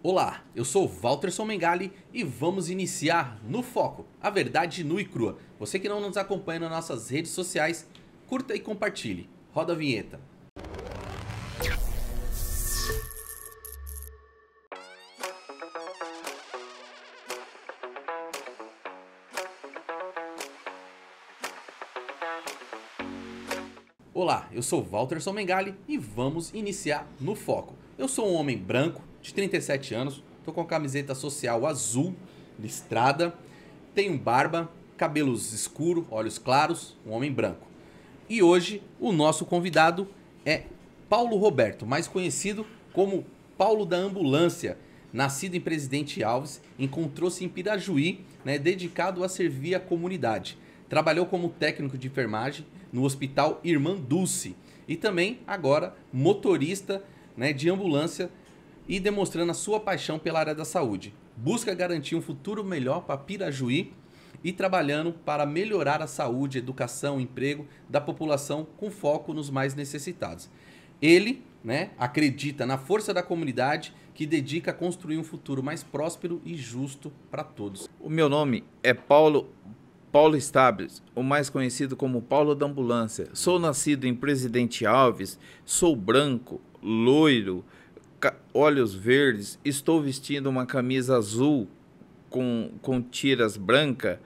Olá, eu sou Walter Somengali e vamos iniciar no Foco, a verdade nua e crua. Você que não nos acompanha nas nossas redes sociais, curta e compartilhe. Roda a vinheta. Olá, eu sou Walter Somengali e vamos iniciar no Foco. Eu sou um homem branco, de 37 anos, tô com a camiseta social azul, listrada, tenho barba, cabelos escuros, olhos claros, um homem branco. E hoje o nosso convidado é Paulo Roberto, mais conhecido como Paulo da Ambulância, nascido em Presidente Alves, encontrou-se em Pirajuí, né, dedicado a servir a comunidade. Trabalhou como técnico de enfermagem no Hospital Irmã Dulce e também agora motorista né, de ambulância e demonstrando a sua paixão pela área da saúde. Busca garantir um futuro melhor para Pirajuí e trabalhando para melhorar a saúde, educação, emprego da população com foco nos mais necessitados. Ele né, acredita na força da comunidade que dedica a construir um futuro mais próspero e justo para todos. O meu nome é Paulo Paulo Stables, o mais conhecido como Paulo da Ambulância. Sou nascido em Presidente Alves, sou branco, loiro, olhos verdes, estou vestindo uma camisa azul com, com tiras branca.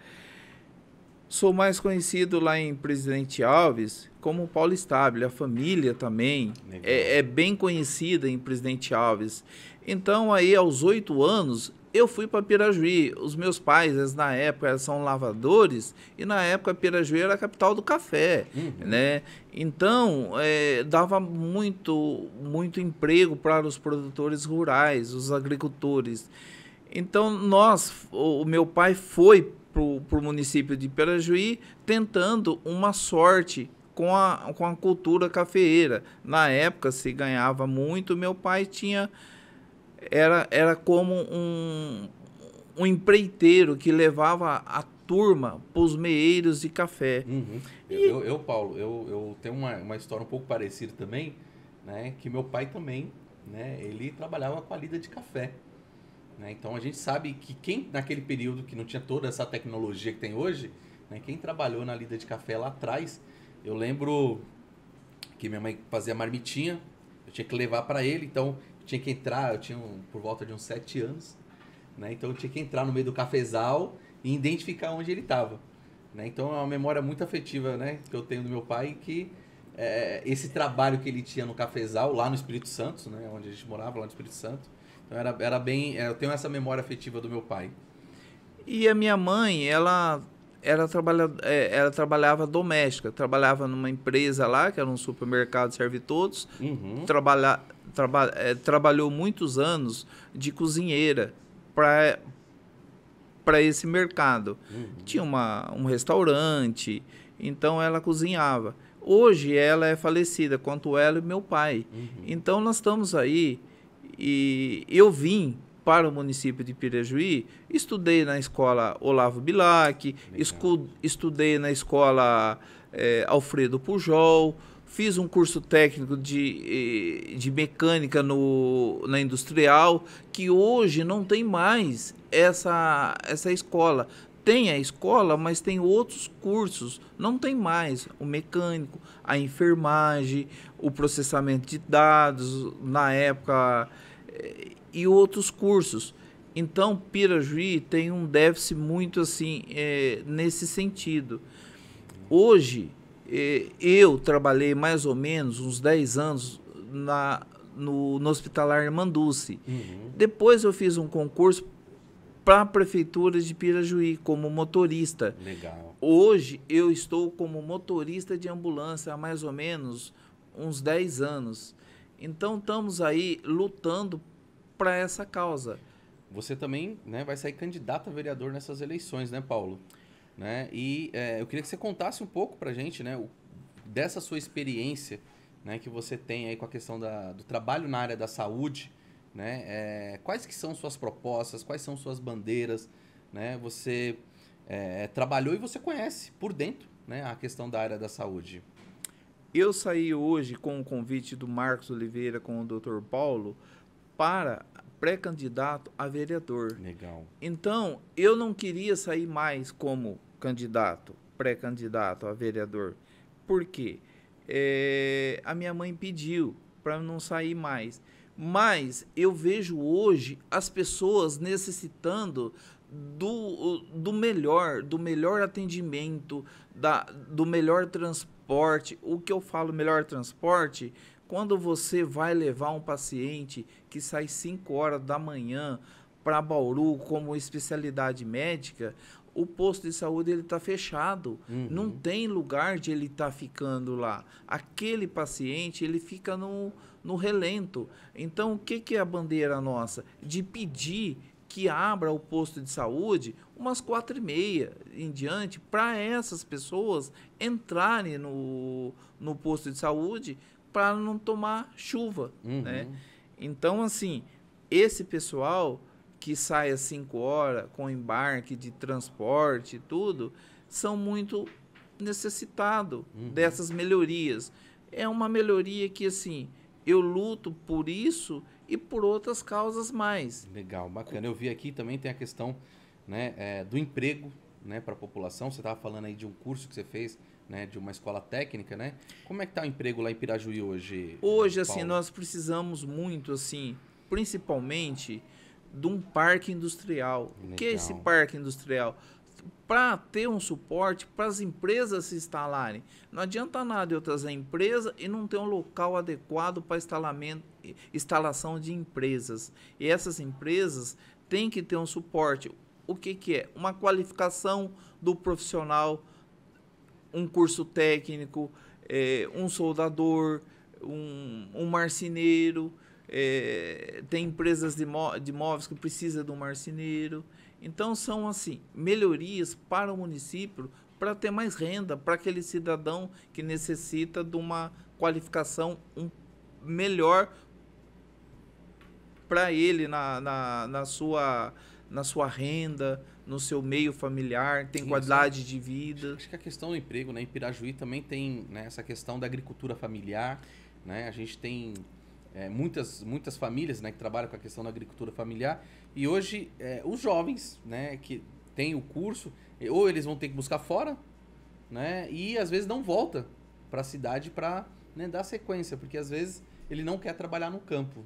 Sou mais conhecido lá em Presidente Alves como Paulo Estável. a família também é, é, bem conhecida em Presidente Alves. Então, aí aos oito anos, eu fui para Pirajuí. Os meus pais, eles, na época, são lavadores, e na época Pirajuí era a capital do café, uhum. né? Então, é, dava muito, muito emprego para os produtores rurais, os agricultores. Então, nós, o, o meu pai foi para o município de Pirajuí tentando uma sorte com a, com a cultura cafeeira. Na época, se ganhava muito, meu pai tinha era, era como um, um empreiteiro que levava a turma para os meeiros de café. Uhum. E... Eu, eu, Paulo, eu, eu tenho uma, uma história um pouco parecida também, né? Que meu pai também, né? Ele trabalhava com a lida de café. Né? Então a gente sabe que quem, naquele período que não tinha toda essa tecnologia que tem hoje, né? quem trabalhou na lida de café lá atrás, eu lembro que minha mãe fazia marmitinha, eu tinha que levar para ele, então tinha que entrar, eu tinha um, por volta de uns sete anos, né? Então eu tinha que entrar no meio do cafezal e identificar onde ele estava. Né? Então é uma memória muito afetiva, né? Que eu tenho do meu pai que é, esse trabalho que ele tinha no cafezal lá no Espírito Santo, né? Onde a gente morava lá no Espírito Santo. Então era, era bem, é, eu tenho essa memória afetiva do meu pai. E a minha mãe, ela era trabalha, é, ela trabalhava doméstica, trabalhava numa empresa lá que era um supermercado serve todos, uhum traba é, trabalhou muitos anos de cozinheira para esse mercado. Uhum. Tinha uma, um restaurante, então ela cozinhava. Hoje ela é falecida, quanto ela e meu pai. Uhum. Então nós estamos aí e eu vim para o município de Pirejuí, estudei na escola Olavo Bilac, estudei na escola é, Alfredo Pujol, fiz um curso técnico de, eh, de mecânica no, na industrial, que hoje não tem mais essa, essa escola. Tem a escola, mas tem outros cursos. Não tem mais o mecânico, a enfermagem, o processamento de dados, na época, eh, e outros cursos. Então, Pirajuí tem um déficit muito assim é, nesse sentido. Hoje, eu trabalhei mais ou menos uns 10 anos na, no, no Hospitalar Irmanduce. Uhum. Depois eu fiz um concurso para a Prefeitura de Pirajuí como motorista. Legal. Hoje eu estou como motorista de ambulância há mais ou menos uns 10 anos. Então estamos aí lutando para essa causa. Você também né, vai sair candidato a vereador nessas eleições, né, Paulo? Né? E é, eu queria que você contasse um pouco para a gente né, o, dessa sua experiência né, que você tem aí com a questão da, do trabalho na área da saúde. Né? É, quais que são suas propostas, quais são suas bandeiras? Né? Você é, trabalhou e você conhece por dentro né, a questão da área da saúde. Eu saí hoje com o convite do Marcos Oliveira com o Dr. Paulo para pré-candidato a vereador. Legal. Então, eu não queria sair mais como candidato, pré-candidato a vereador. Por quê? É, a minha mãe pediu para não sair mais. Mas eu vejo hoje as pessoas necessitando do, do melhor, do melhor atendimento, da, do melhor transporte. O que eu falo melhor transporte quando você vai levar um paciente que sai 5 horas da manhã para Bauru como especialidade médica, o posto de saúde ele está fechado, uhum. não tem lugar de ele estar tá ficando lá. Aquele paciente ele fica no, no relento. Então o que, que é a bandeira nossa? De pedir que abra o posto de saúde umas quatro e meia em diante para essas pessoas entrarem no, no posto de saúde para não tomar chuva, uhum. né? Então, assim, esse pessoal que sai às 5 horas com embarque de transporte e tudo, são muito necessitado uhum. dessas melhorias. É uma melhoria que, assim, eu luto por isso e por outras causas mais. Legal, bacana. Eu vi aqui também tem a questão né, é, do emprego né, para a população. Você estava falando aí de um curso que você fez né, de uma escola técnica, né? Como é que está o emprego lá em Pirajuí hoje? Hoje, assim, nós precisamos muito, assim, principalmente de um parque industrial. Legal. O que é esse parque industrial? Para ter um suporte para as empresas se instalarem. Não adianta nada eu trazer empresa e não ter um local adequado para instalação de empresas. E essas empresas têm que ter um suporte. O que, que é? Uma qualificação do profissional, um curso técnico, é, um soldador, um, um marceneiro. É, tem empresas de, de imóveis que precisa de um marceneiro. Então, são assim, melhorias para o município para ter mais renda para aquele cidadão que necessita de uma qualificação um, melhor para ele na, na, na, sua, na sua renda, no seu meio familiar, tem Sim, qualidade de vida. Acho que a questão do emprego, né? Em Pirajuí também tem né, essa questão da agricultura familiar, né? A gente tem é, muitas, muitas famílias né, que trabalham com a questão da agricultura familiar e hoje é, os jovens, né? Que tem o curso, eh, ou eles vão ter que buscar fora, né? E às vezes não volta para a cidade para né, dar sequência, porque às vezes ele não quer trabalhar no campo.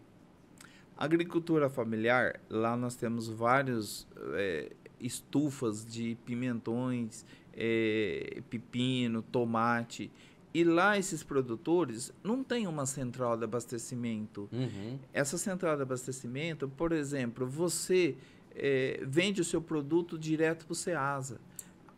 Agricultura familiar, lá nós temos vários é, estufas de pimentões, é, pepino, tomate. E lá esses produtores não têm uma central de abastecimento. Uhum. Essa central de abastecimento, por exemplo, você é, vende o seu produto direto para o Ceasa.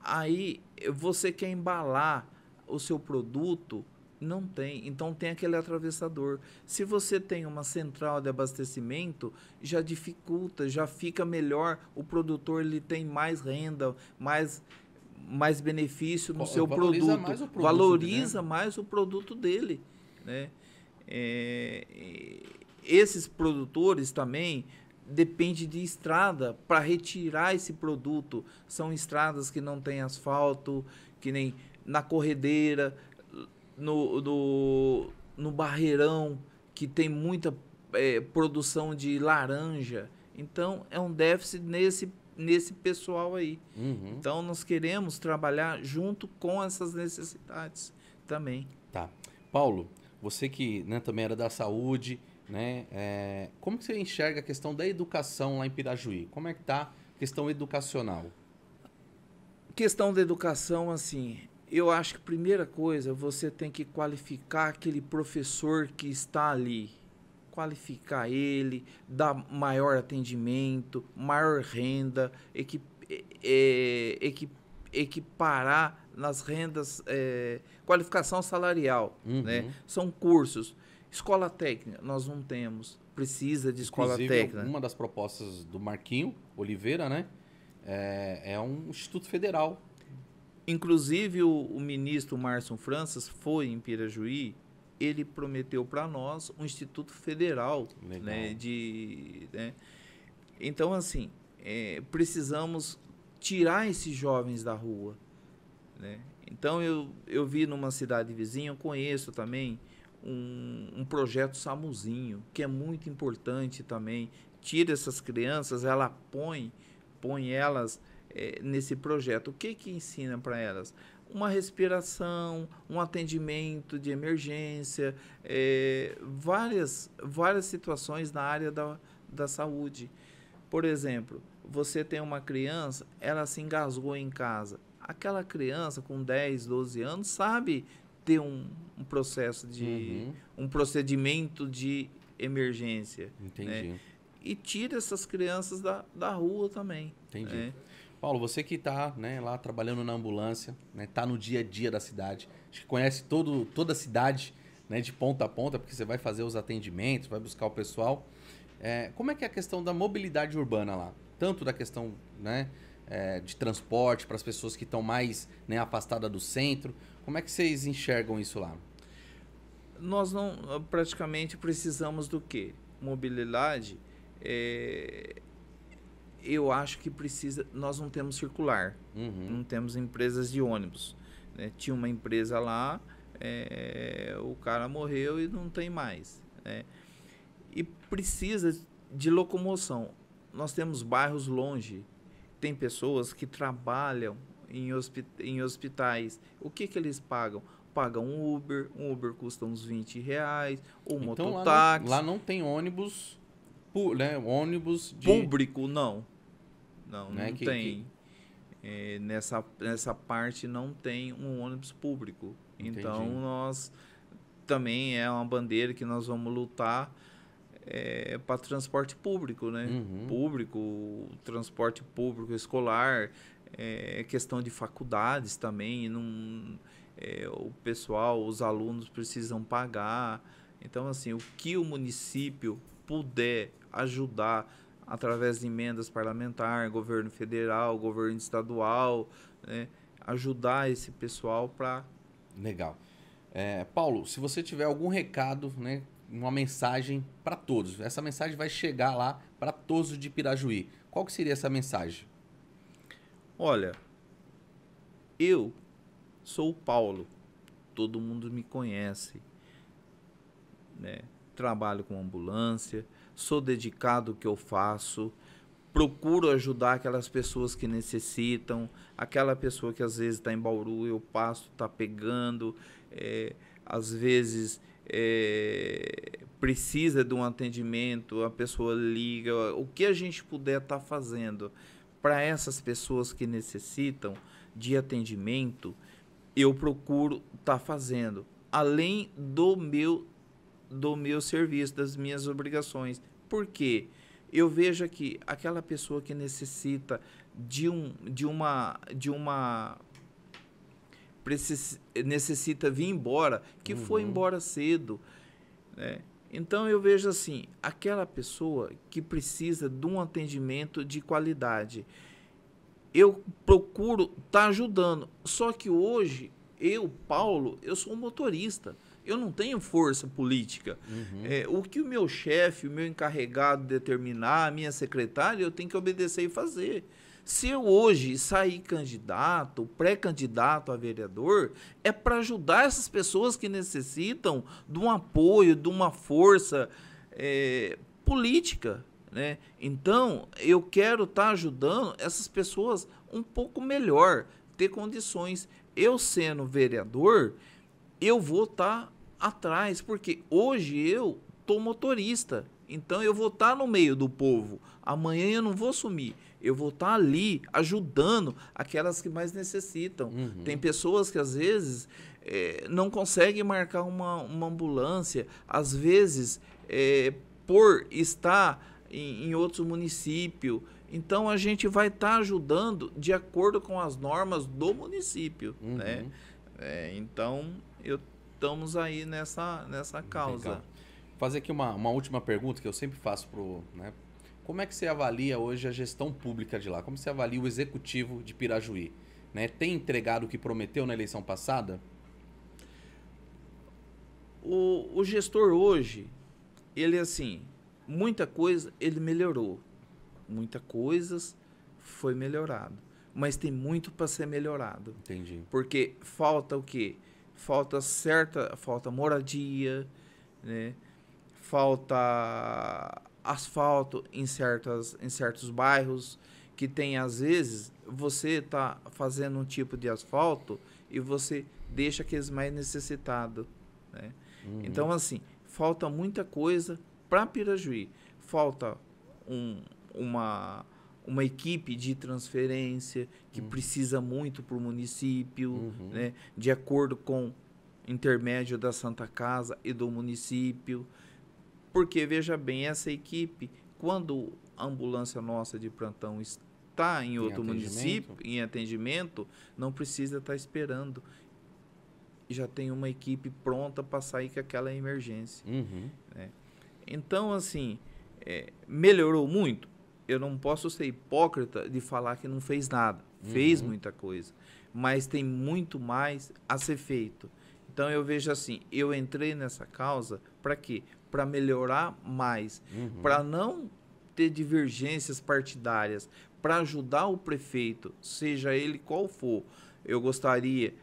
Aí você quer embalar o seu produto não tem. Então tem aquele atravessador. Se você tem uma central de abastecimento, já dificulta, já fica melhor. O produtor ele tem mais renda, mais mais benefício no Bom, seu valoriza produto. Mais produto. Valoriza né? mais o produto dele, né? É, esses produtores também depende de estrada para retirar esse produto. São estradas que não têm asfalto, que nem na corredeira, no, no, no Barreirão, que tem muita é, produção de laranja. Então, é um déficit nesse, nesse pessoal aí. Uhum. Então, nós queremos trabalhar junto com essas necessidades também. Tá. Paulo, você que né, também era da saúde, né? É, como você enxerga a questão da educação lá em Pirajuí? Como é que tá a questão educacional? Questão da educação, assim, eu acho que primeira coisa você tem que qualificar aquele professor que está ali. Qualificar ele, dar maior atendimento, maior renda, equip, é, equip, equiparar nas rendas, é, qualificação salarial. Uhum. Né? São cursos. Escola técnica, nós não temos. Precisa de escola Inclusive, técnica. Uma das propostas do Marquinho Oliveira, né? É, é um instituto federal Inclusive, o, o ministro Márcio Franças foi em Pirajuí, ele prometeu para nós um instituto federal. Legal. Né, de, né? Então, assim, é, precisamos tirar esses jovens da rua. Né? Então, eu, eu vi numa cidade vizinha, eu conheço também um, um projeto Samuzinho, que é muito importante também. Tira essas crianças, ela põe, põe elas é, nesse projeto. O que, que ensina para elas? Uma respiração, um atendimento de emergência, é, várias, várias situações na área da, da saúde. Por exemplo, você tem uma criança, ela se engasgou em casa. Aquela criança com 10, 12 anos sabe ter um, um processo de. Uhum. um procedimento de emergência. Né? Entendi. Né? E tira essas crianças da, da rua também. Entendi. Né? Paulo, você que está né, lá trabalhando na ambulância, está né, tá no dia a dia da cidade, acho que conhece todo, toda a cidade né, de ponta a ponta, porque você vai fazer os atendimentos, vai buscar o pessoal. É, como é que é a questão da mobilidade urbana lá? Tanto da questão né, é, de transporte para as pessoas que estão mais né, afastadas do centro. Como é que vocês enxergam isso lá? Nós não praticamente precisamos do quê? Mobilidade é, eu acho que precisa. Nós não temos circular, uhum. não temos empresas de ônibus. Né? Tinha uma empresa lá, é, o cara morreu e não tem mais. Né? E precisa de locomoção. Nós temos bairros longe, tem pessoas que trabalham em, em hospitais. O que, que eles pagam? Pagam um Uber, um Uber custa uns 20 reais, um então, mototáxi. Lá lá não tem ônibus né, ônibus de... público, não. Não, né? não que, tem. Que... É, nessa, nessa parte não tem um ônibus público. Entendi. Então nós também é uma bandeira que nós vamos lutar é, para transporte público, né? Uhum. Público, transporte público escolar, é, questão de faculdades também, não, é, o pessoal, os alunos precisam pagar. Então, assim, o que o município puder ajudar através de emendas parlamentares, governo federal, governo estadual, né? ajudar esse pessoal para. Legal. É, Paulo, se você tiver algum recado, né, uma mensagem para todos, essa mensagem vai chegar lá para todos de Pirajuí. Qual que seria essa mensagem? Olha, eu sou o Paulo, todo mundo me conhece, né? trabalho com ambulância, sou dedicado ao que eu faço, procuro ajudar aquelas pessoas que necessitam, aquela pessoa que às vezes está em Bauru, eu passo, está pegando, é, às vezes é, precisa de um atendimento, a pessoa liga, o que a gente puder estar tá fazendo para essas pessoas que necessitam de atendimento, eu procuro estar tá fazendo, além do meu do meu serviço, das minhas obrigações. Por quê? Eu vejo aqui aquela pessoa que necessita de um de uma de uma necessita vir embora, que uhum. foi embora cedo, né? Então eu vejo assim, aquela pessoa que precisa de um atendimento de qualidade. Eu procuro estar tá ajudando. Só que hoje, eu, Paulo, eu sou um motorista. Eu não tenho força política. Uhum. É, o que o meu chefe, o meu encarregado determinar, a minha secretária, eu tenho que obedecer e fazer. Se eu hoje sair candidato, pré-candidato a vereador, é para ajudar essas pessoas que necessitam de um apoio, de uma força é, política. Né? Então, eu quero estar tá ajudando essas pessoas um pouco melhor, ter condições. Eu sendo vereador, eu vou estar tá atrás, porque hoje eu tô motorista. Então eu vou estar tá no meio do povo. Amanhã eu não vou sumir. Eu vou estar tá ali ajudando aquelas que mais necessitam. Uhum. Tem pessoas que às vezes é, não conseguem marcar uma, uma ambulância. Às vezes, é, por estar em, em outro município. Então a gente vai estar tá ajudando de acordo com as normas do município. Né? Uhum. Né? É, então eu estamos aí nessa, nessa causa. Legal. Fazer aqui uma, uma última pergunta que eu sempre faço pro, né? Como é que você avalia hoje a gestão pública de lá? Como você avalia o executivo de Pirajuí? Né? Tem entregado o que prometeu na eleição passada? O, o gestor hoje, ele assim, muita coisa ele melhorou, muita coisas foi melhorado, mas tem muito para ser melhorado. Entendi. Porque falta o quê? falta certa, falta moradia, né? falta asfalto em, certas, em certos bairros que tem às vezes você está fazendo um tipo de asfalto e você deixa aqueles mais necessitados, né? Uhum. Então assim falta muita coisa para Pirajuí, falta um, uma uma equipe de transferência que uhum. precisa muito para o município, uhum. né? de acordo com intermédio da Santa Casa e do município. Porque, veja bem, essa equipe, quando a ambulância nossa de plantão está em outro em município, em atendimento, não precisa estar tá esperando. Já tem uma equipe pronta para sair com aquela emergência. Uhum. Né? Então, assim, é, melhorou muito? eu não posso ser hipócrita de falar que não fez nada. Uhum. Fez muita coisa, mas tem muito mais a ser feito. Então eu vejo assim, eu entrei nessa causa para quê? Para melhorar mais, uhum. para não ter divergências partidárias, para ajudar o prefeito, seja ele qual for. Eu gostaria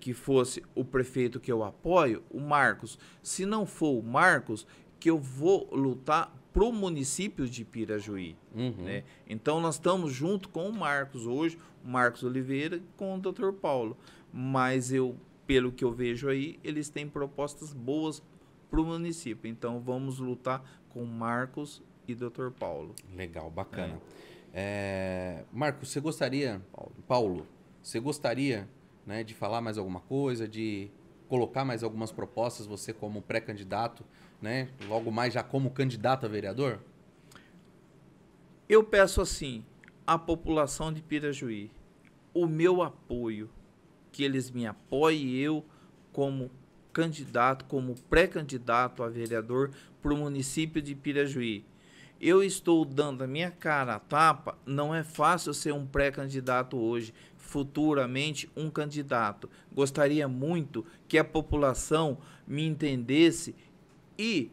que fosse o prefeito que eu apoio, o Marcos. Se não for o Marcos, que eu vou lutar para o município de Pirajuí. Uhum. Né? Então, nós estamos junto com o Marcos hoje, o Marcos Oliveira, com o Dr. Paulo. Mas eu, pelo que eu vejo aí, eles têm propostas boas para o município. Então, vamos lutar com Marcos e Dr. Paulo. Legal, bacana. É. É... Marcos, você gostaria... Paulo. Paulo, você gostaria né, de falar mais alguma coisa, de colocar mais algumas propostas, você como pré-candidato, né? Logo mais já como candidato a vereador? Eu peço assim à população de Pirajuí o meu apoio, que eles me apoiem eu como candidato, como pré-candidato a vereador para o município de Pirajuí. Eu estou dando a minha cara a tapa, não é fácil ser um pré-candidato hoje futuramente um candidato. Gostaria muito que a população me entendesse e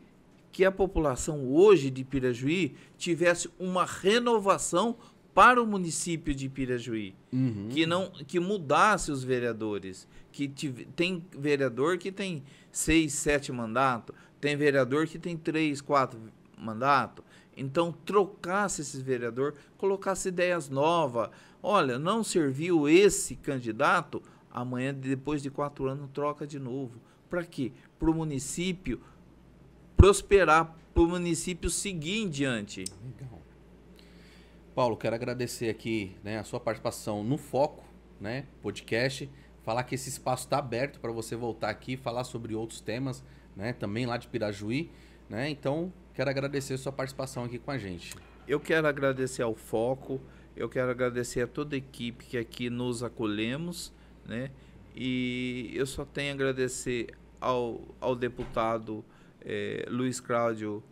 que a população hoje de Pirajuí tivesse uma renovação para o município de Pirajuí, uhum. que não que mudasse os vereadores, que tive, tem vereador que tem seis, sete mandatos, tem vereador que tem três, quatro mandatos, então trocasse esses vereador, colocasse ideias novas, Olha, não serviu esse candidato, amanhã, depois de quatro anos, troca de novo. Para quê? Para o município prosperar, para o município seguir em diante. Legal. Paulo, quero agradecer aqui né, a sua participação no Foco, né, podcast. Falar que esse espaço está aberto para você voltar aqui e falar sobre outros temas, né, também lá de Pirajuí. Né? Então, quero agradecer a sua participação aqui com a gente. Eu quero agradecer ao Foco eu quero agradecer a toda a equipe que aqui nos acolhemos, né? E eu só tenho a agradecer ao, ao deputado eh, Luiz Cláudio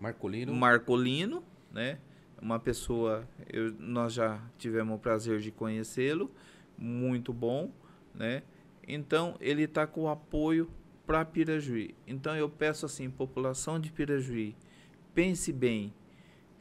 Marcolino. Marcolino, né? Uma pessoa, eu, nós já tivemos o prazer de conhecê-lo, muito bom, né? Então, ele está com apoio para Pirajuí. Então, eu peço assim, população de Pirajuí, pense bem,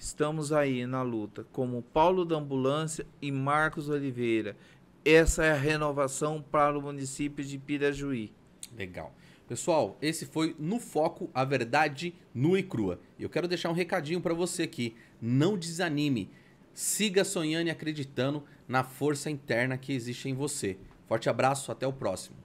Estamos aí na luta, como Paulo da Ambulância e Marcos Oliveira. Essa é a renovação para o município de Pirajuí. Legal. Pessoal, esse foi No Foco, a verdade nua e crua. Eu quero deixar um recadinho para você aqui. Não desanime. Siga sonhando e acreditando na força interna que existe em você. Forte abraço, até o próximo.